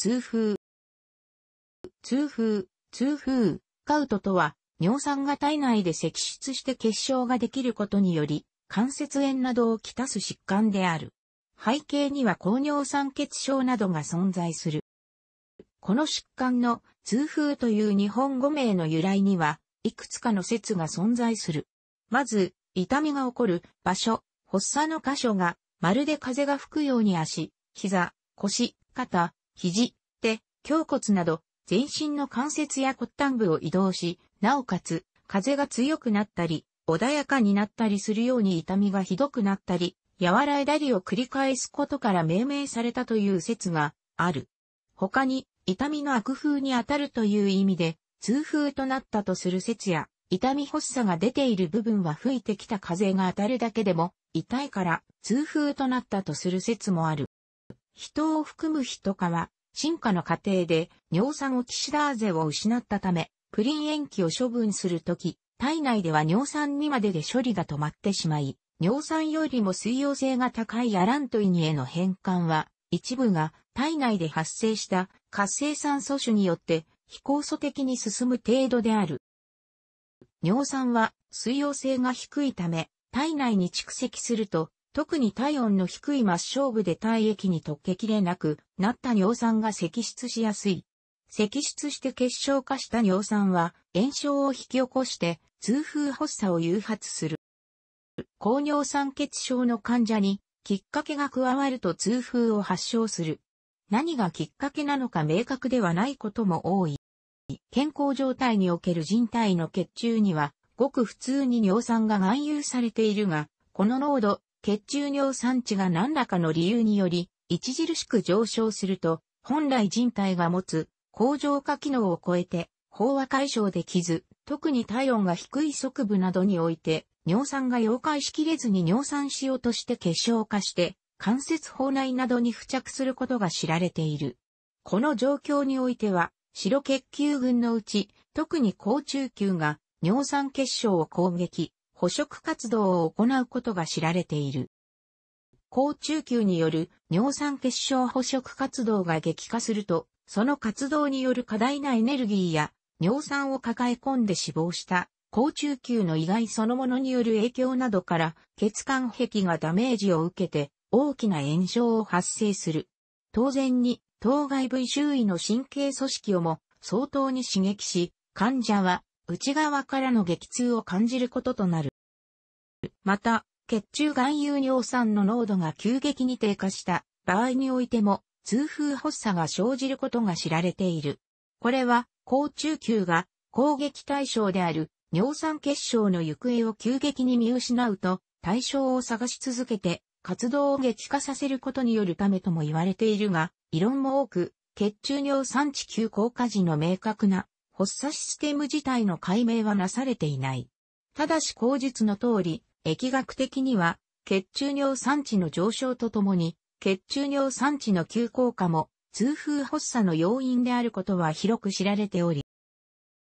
痛風。痛風、痛風、カウトとは、尿酸が体内で積出して結晶ができることにより、関節炎などをきたす疾患である。背景には高尿酸血症などが存在する。この疾患の痛風という日本語名の由来には、いくつかの説が存在する。まず、痛みが起こる場所、発作の箇所が、まるで風が吹くように足、膝、腰、肩、肘、手、胸骨など、全身の関節や骨端部を移動し、なおかつ、風が強くなったり、穏やかになったりするように痛みがひどくなったり、和らいだりを繰り返すことから命名されたという説がある。他に、痛みの悪風に当たるという意味で、痛風となったとする説や、痛み発作が出ている部分は吹いてきた風が当たるだけでも、痛いから痛風となったとする説もある。人を含む人化は、進化の過程で尿酸オキシダーゼを失ったため、プリン塩基を処分するとき、体内では尿酸にまでで処理が止まってしまい、尿酸よりも水溶性が高いアラントイニへの変換は、一部が体内で発生した活性酸素種によって非酵素的に進む程度である。尿酸は水溶性が低いため、体内に蓄積すると特に体温の低い末梢部で体液に溶けきれなくなった尿酸が積出しやすい。積出して結晶化した尿酸は炎症を引き起こして痛風発作を誘発する。高尿酸血症の患者にきっかけが加わると痛風を発症する。何がきっかけなのか明確ではないことも多い。健康状態における人体の血中にはごく普通に尿酸が含有されているが、この濃度血中尿酸値が何らかの理由により、著しく上昇すると、本来人体が持つ、恒常化機能を超えて、飽和解消できず、特に体温が低い側部などにおいて、尿酸が溶解しきれずに尿酸うとして結晶化して、関節包内などに付着することが知られている。この状況においては、白血球群のうち、特に高中球が尿酸結晶を攻撃、捕食活動を行うことが知られている。高中球による尿酸結晶捕食活動が激化すると、その活動による過大なエネルギーや尿酸を抱え込んで死亡した高中球の意外そのものによる影響などから血管壁がダメージを受けて大きな炎症を発生する。当然に当該部位周囲の神経組織をも相当に刺激し、患者は内側からの激痛を感じることとなる。また、血中含有尿酸の濃度が急激に低下した場合においても、痛風発作が生じることが知られている。これは、高中球が攻撃対象である尿酸結晶の行方を急激に見失うと、対象を探し続けて活動を激化させることによるためとも言われているが、異論も多く、血中尿酸値急降下時の明確な発作システム自体の解明はなされていない。ただし口述の通り、疫学的には、血中尿酸値の上昇とともに、血中尿酸値の急降下も、痛風発作の要因であることは広く知られており、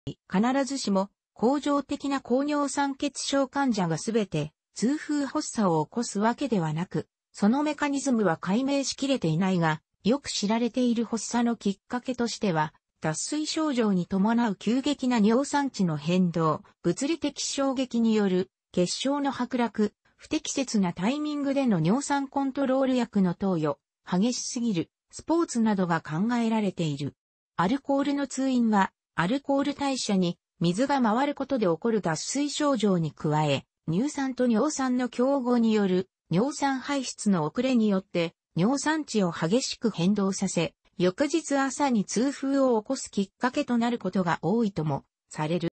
必ずしも、恒常的な高尿酸血症患者がすべて、痛風発作を起こすわけではなく、そのメカニズムは解明しきれていないが、よく知られている発作のきっかけとしては、脱水症状に伴う急激な尿酸値の変動、物理的衝撃による結晶の剥落、不適切なタイミングでの尿酸コントロール薬の投与、激しすぎる、スポーツなどが考えられている。アルコールの通院は、アルコール代謝に水が回ることで起こる脱水症状に加え、乳酸と尿酸の競合による尿酸排出の遅れによって、尿酸値を激しく変動させ、翌日朝に痛風を起こすきっかけとなることが多いともされる。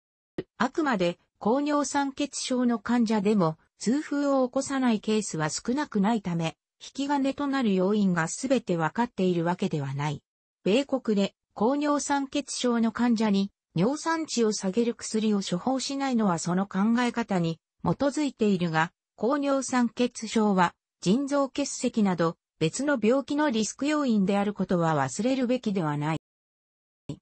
あくまで高尿酸血症の患者でも痛風を起こさないケースは少なくないため、引き金となる要因が全てわかっているわけではない。米国で高尿酸血症の患者に尿酸値を下げる薬を処方しないのはその考え方に基づいているが、高尿酸血症は腎臓結石など別の病気のリスク要因であることは忘れるべきではない。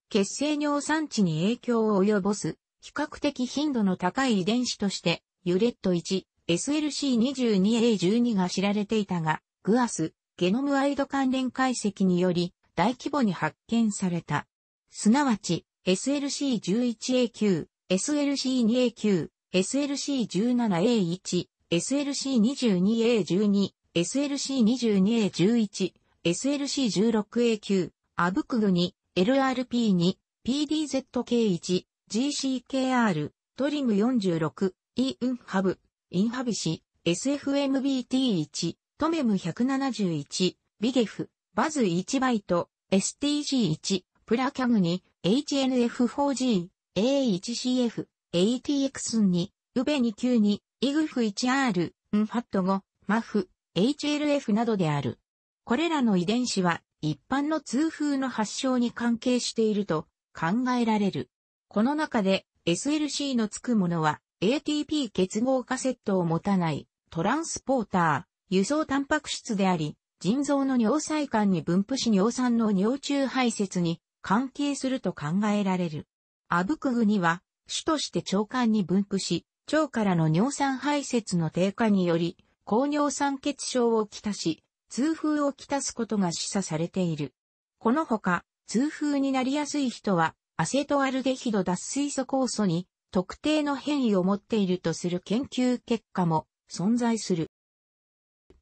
血清尿酸値に影響を及ぼす、比較的頻度の高い遺伝子として、ユレット1、SLC22A12 が知られていたが、グアス、ゲノムワイド関連解析により、大規模に発見された。すなわち、SLC11A9、SLC2A9、SLC17A1、SLC22A12、SLC22A11、SLC16A9、アブクグ2、LRP2、PDZK1、GCKR、トリム46、イウンハブ、インハビシ、SFMBT1、トメム171、ビゲフ、バズ1バイト、STG1、プラキャグ2、HNF4G、A1CF、ATX2、ウベ292、イグフ 1R、ンファット5、マフ、HLF などである。これらの遺伝子は一般の痛風の発症に関係していると考えられる。この中で SLC のつくものは ATP 結合化セットを持たないトランスポーター、輸送タンパク質であり、腎臓の尿細管に分布し尿酸の尿中排泄に関係すると考えられる。アブクグには、主として腸管に分布し、腸からの尿酸排泄の低下により、高尿酸血症をきたし、痛風をきたすことが示唆されている。このほか、痛風になりやすい人は、アセトアルデヒド脱水素酵素に特定の変異を持っているとする研究結果も存在する。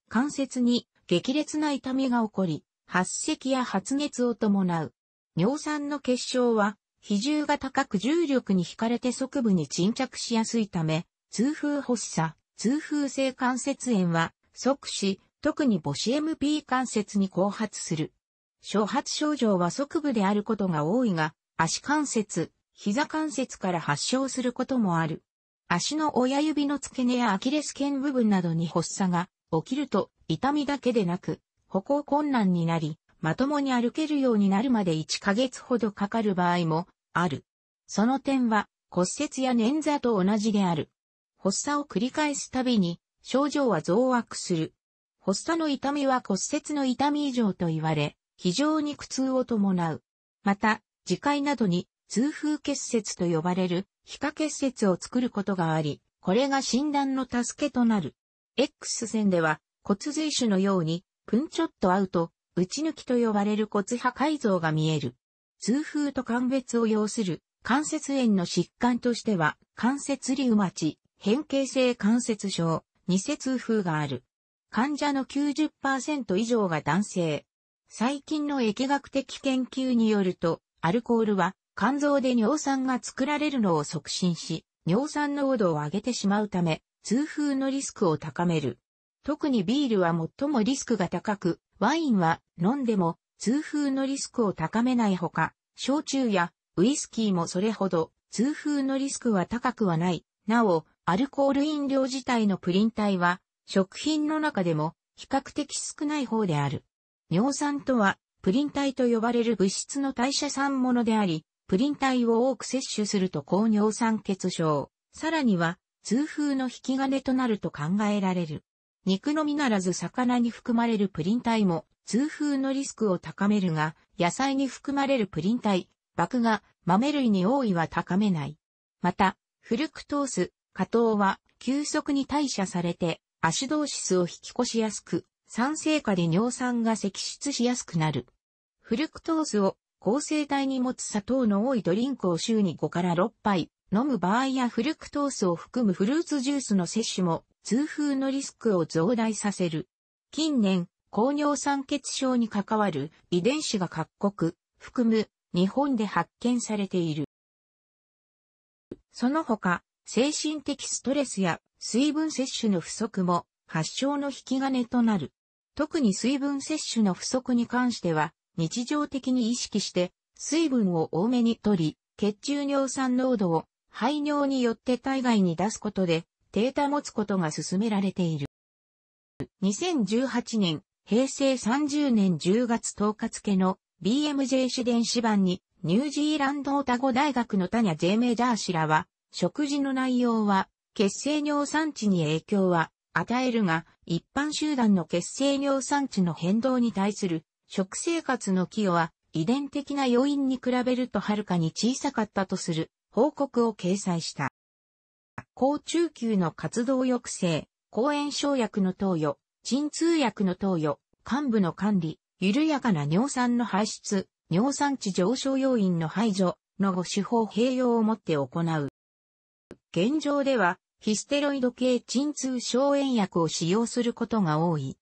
関節に激烈な痛みが起こり、発赤や発熱を伴う。尿酸の結晶は、比重が高く重力に惹かれて側部に沈着しやすいため、痛風発作、痛風性関節炎は、即死、特に母子 MP 関節に後発する。初発症状は側部であることが多いが、足関節、膝関節から発症することもある。足の親指の付け根やアキレス腱部分などに発作が起きると痛みだけでなく歩行困難になり、まともに歩けるようになるまで1ヶ月ほどかかる場合もある。その点は骨折や捻挫と同じである。発作を繰り返すたびに症状は増悪する。発作の痛みは骨折の痛み以上と言われ、非常に苦痛を伴う。また、自戒などに痛風結節と呼ばれる皮下結節を作ることがあり、これが診断の助けとなる。X 線では骨髄腫のように、プンチョットアウト、打ち抜きと呼ばれる骨破改造が見える。痛風と間別を要する関節炎の疾患としては関節リウマチ、変形性関節症、二節風がある。患者の90%以上が男性。最近の疫学的研究によると、アルコールは肝臓で尿酸が作られるのを促進し、尿酸濃度を上げてしまうため、痛風のリスクを高める。特にビールは最もリスクが高く、ワインは飲んでも痛風のリスクを高めないほか、焼酎やウイスキーもそれほど痛風のリスクは高くはない。なお、アルコール飲料自体のプリン体は、食品の中でも比較的少ない方である。尿酸とは、プリン体と呼ばれる物質の代謝酸ものであり、プリン体を多く摂取すると高尿酸血症、さらには、痛風の引き金となると考えられる。肉のみならず魚に含まれるプリン体も痛風のリスクを高めるが、野菜に含まれるプリン体、麦芽、豆類に多いは高めない。また、フルクトース、加藤は急速に代謝されてアシドーシスを引き越しやすく、酸性化で尿酸が析出しやすくなる。フルクトースを抗生体に持つ砂糖の多いドリンクを週に5から6杯飲む場合やフルクトースを含むフルーツジュースの摂取も痛風のリスクを増大させる。近年、高尿酸血症に関わる遺伝子が各国、含む日本で発見されている。その他、精神的ストレスや水分摂取の不足も発症の引き金となる。特に水分摂取の不足に関しては、日常的に意識して、水分を多めに取り、血中尿酸濃度を排尿によって体外に出すことで、低保つことが進められている。2018年、平成30年10月10日付の BMJ 主電子版に、ニュージーランドオタゴ大学のタニャ・ジェイ・メジャー氏らは、食事の内容は、血清尿酸値に影響は与えるが、一般集団の血清尿酸値の変動に対する食生活の寄与は、遺伝的な要因に比べるとはるかに小さかったとする報告を掲載した。高中級の活動抑制、抗炎症薬の投与、鎮痛薬の投与、幹部の管理、緩やかな尿酸の排出、尿酸値上昇要因の排除の5手法併用をもって行う。現状では、ヒステロイド系鎮痛消炎薬を使用することが多い。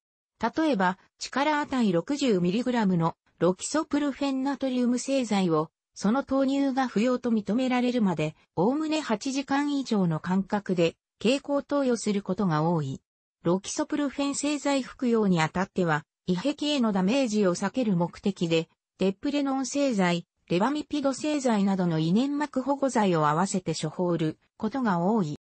例えば、力値 60mg のロキソプルフェンナトリウム製剤を、その投入が不要と認められるまで、おおむね8時間以上の間隔で、経口投与することが多い。ロキソプルフェン製剤服用にあたっては、胃壁へのダメージを避ける目的で、デップレノン製剤、レバミピド製剤などの胃粘膜保護剤を合わせて処方ることが多い。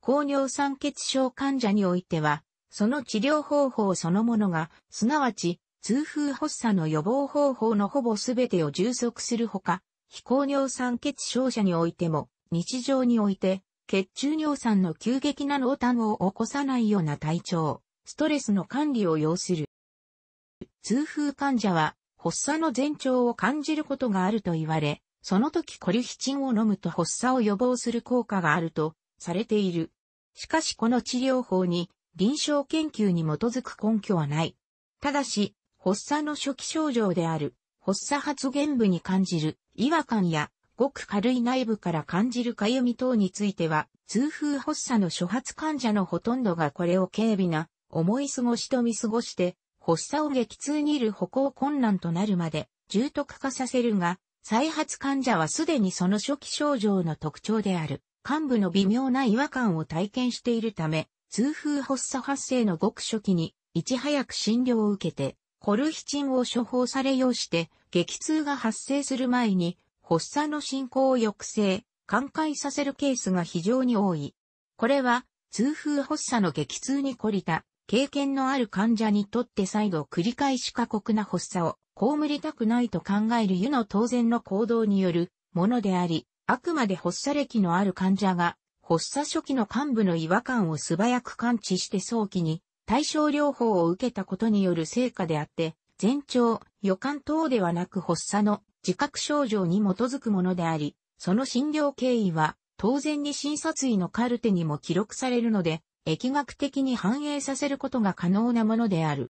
高尿酸血症患者においては、その治療方法そのものが、すなわち、痛風発作の予防方法のほぼ全てを充足するほか、非高尿酸血症者においても、日常において、血中尿酸の急激な濃淡を起こさないような体調、ストレスの管理を要する。痛風患者は発作の前兆を感じることがあると言われ、その時コリヒチンを飲むと発作を予防する効果があるとされている。しかしこの治療法に臨床研究に基づく根拠はない。ただし、発作の初期症状である、発作発現部に感じる違和感や、ごく軽い内部から感じるかゆみ等については、痛風発作の初発患者のほとんどがこれを軽微な、思い過ごしと見過ごして、発作を激痛にいる歩行困難となるまで重篤化させるが、再発患者はすでにその初期症状の特徴である、患部の微妙な違和感を体験しているため、痛風発作発生のごく初期に、いち早く診療を受けて、コルヒチンを処方されようして、激痛が発生する前に、発作の進行を抑制、寛解させるケースが非常に多い。これは、痛風発作の激痛に懲りた経験のある患者にとって再度繰り返し過酷な発作を被りたくないと考える湯の当然の行動によるものであり、あくまで発作歴のある患者が発作初期の患部の違和感を素早く感知して早期に対症療法を受けたことによる成果であって、前兆、予感等ではなく発作の自覚症状に基づくものであり、その診療経緯は当然に診察医のカルテにも記録されるので、疫学的に反映させることが可能なものである。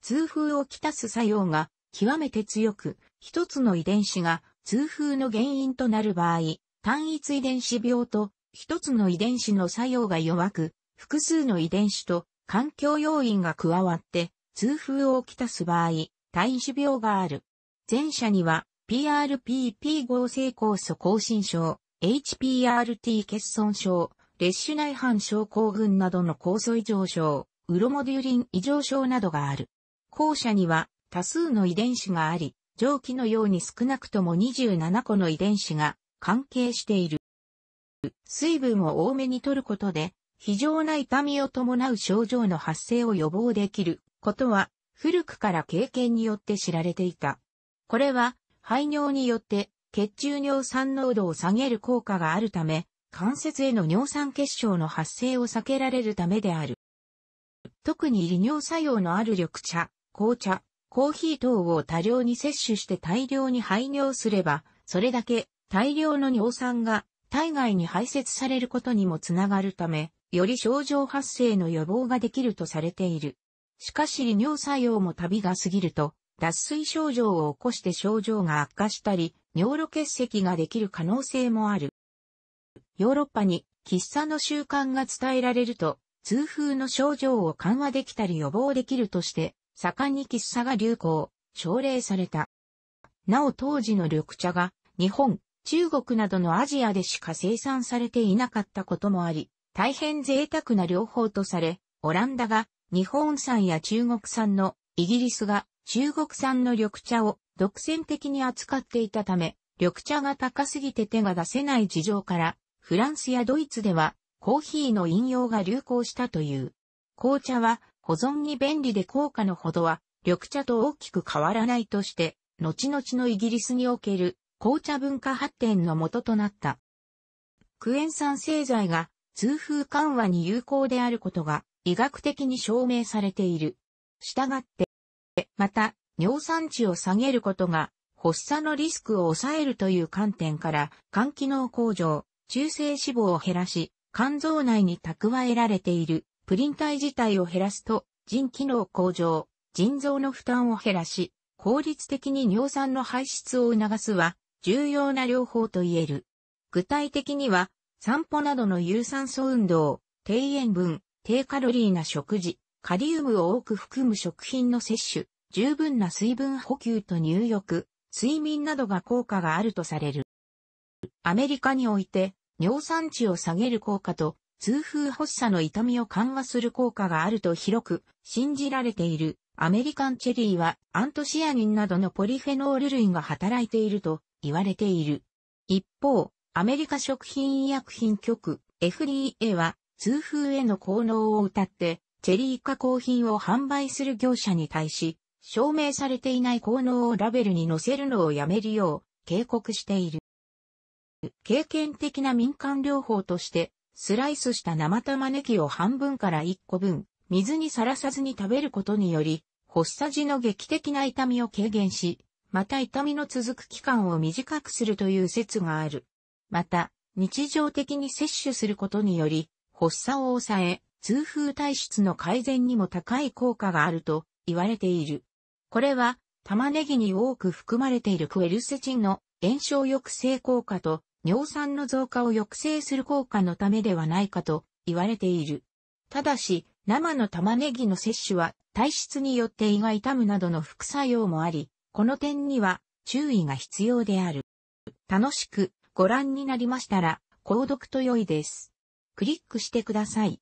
痛風をきたす作用が極めて強く、一つの遺伝子が痛風の原因となる場合、単一遺伝子病と一つの遺伝子の作用が弱く、複数の遺伝子と環境要因が加わって痛風をきたす場合、単一病がある。前者には PRPP 合成酵素更新症、HPRT 欠損症、列種内反症候群などの酵素異常症、ウロモデュリン異常症などがある。後者には多数の遺伝子があり、上記のように少なくとも27個の遺伝子が関係している。水分を多めに摂ることで、非常な痛みを伴う症状の発生を予防できることは、古くから経験によって知られていた。これは、排尿によって血中尿酸濃度を下げる効果があるため、関節への尿酸結晶の発生を避けられるためである。特に利尿作用のある緑茶、紅茶、コーヒー等を多量に摂取して大量に排尿すれば、それだけ大量の尿酸が体外に排泄されることにもつながるため、より症状発生の予防ができるとされている。しかし利尿作用も旅が過ぎると、脱水症状を起こして症状が悪化したり、尿路結石ができる可能性もある。ヨーロッパに喫茶の習慣が伝えられると、痛風の症状を緩和できたり予防できるとして、盛んに喫茶が流行、奨励された。なお当時の緑茶が、日本、中国などのアジアでしか生産されていなかったこともあり、大変贅沢な両方とされ、オランダが日本産や中国産の、イギリスが中国産の緑茶を独占的に扱っていたため、緑茶が高すぎて手が出せない事情から、フランスやドイツではコーヒーの飲用が流行したという。紅茶は保存に便利で効果のほどは緑茶と大きく変わらないとして、後々のイギリスにおける紅茶文化発展の元となった。クエン酸製剤が痛風緩和に有効であることが医学的に証明されている。したがって、また尿酸値を下げることが発作のリスクを抑えるという観点から肝機能向上、中性脂肪を減らし、肝臓内に蓄えられているプリン体自体を減らすと、腎機能向上、腎臓の負担を減らし、効率的に尿酸の排出を促すは、重要な療法と言える。具体的には、散歩などの有酸素運動、低塩分、低カロリーな食事、カリウムを多く含む食品の摂取、十分な水分補給と入浴、睡眠などが効果があるとされる。アメリカにおいて、尿酸値を下げる効果と、痛風発作の痛みを緩和する効果があると広く信じられているアメリカンチェリーはアントシアニンなどのポリフェノール類が働いていると言われている。一方、アメリカ食品医薬品局 FDA は痛風への効能を謳って、チェリー加工品を販売する業者に対し、証明されていない効能をラベルに載せるのをやめるよう警告している。経験的な民間療法として、スライスした生玉ねぎを半分から1個分、水にさらさずに食べることにより、発作時の劇的な痛みを軽減し、また痛みの続く期間を短くするという説がある。また、日常的に摂取することにより、発作を抑え、痛風体質の改善にも高い効果があると言われている。これは、玉ねぎに多く含まれているクエルセチンの炎症抑制効果と尿酸の増加を抑制する効果のためではないかと言われている。ただし、生の玉ねぎの摂取は体質によって胃が痛むなどの副作用もあり、この点には注意が必要である。楽しくご覧になりましたら、購読と良いです。クリックしてください。